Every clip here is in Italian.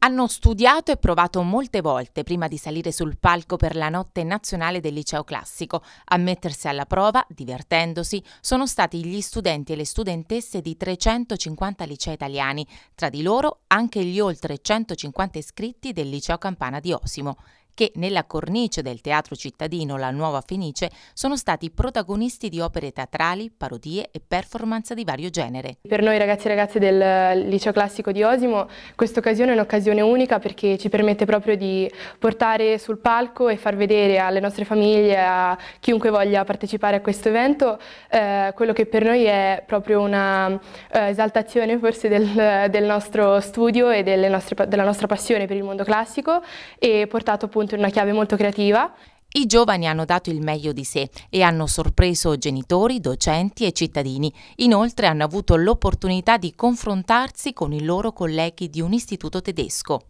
Hanno studiato e provato molte volte prima di salire sul palco per la notte nazionale del liceo classico. A mettersi alla prova, divertendosi, sono stati gli studenti e le studentesse di 350 licei italiani, tra di loro anche gli oltre 150 iscritti del liceo Campana di Osimo che nella cornice del teatro cittadino La Nuova Fenice sono stati protagonisti di opere teatrali, parodie e performance di vario genere. Per noi ragazzi e ragazze del liceo classico di Osimo questa occasione è un'occasione unica perché ci permette proprio di portare sul palco e far vedere alle nostre famiglie, a chiunque voglia partecipare a questo evento, eh, quello che per noi è proprio una eh, esaltazione forse del, del, nostro studio e nostre, della nostra passione per il mondo classico e portato appunto appunto in una chiave molto creativa. I giovani hanno dato il meglio di sé e hanno sorpreso genitori, docenti e cittadini. Inoltre hanno avuto l'opportunità di confrontarsi con i loro colleghi di un istituto tedesco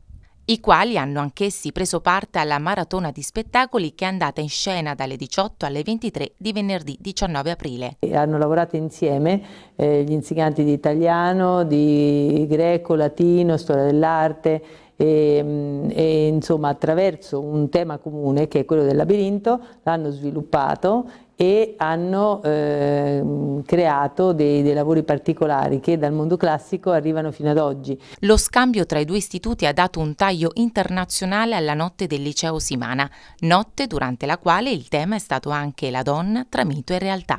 i quali hanno anch'essi preso parte alla maratona di spettacoli che è andata in scena dalle 18 alle 23 di venerdì 19 aprile. Hanno lavorato insieme eh, gli insegnanti di italiano, di greco, latino, storia dell'arte e, ehm, e insomma attraverso un tema comune che è quello del labirinto l'hanno sviluppato e hanno eh, creato dei, dei, lavori particolari che dal mondo classico arrivano fino ad oggi. Lo scambio tra i due istituti ha dato un taglio internazionale alla notte del liceo Simana, notte durante la quale il tema è stato anche la donna tra mito e realtà.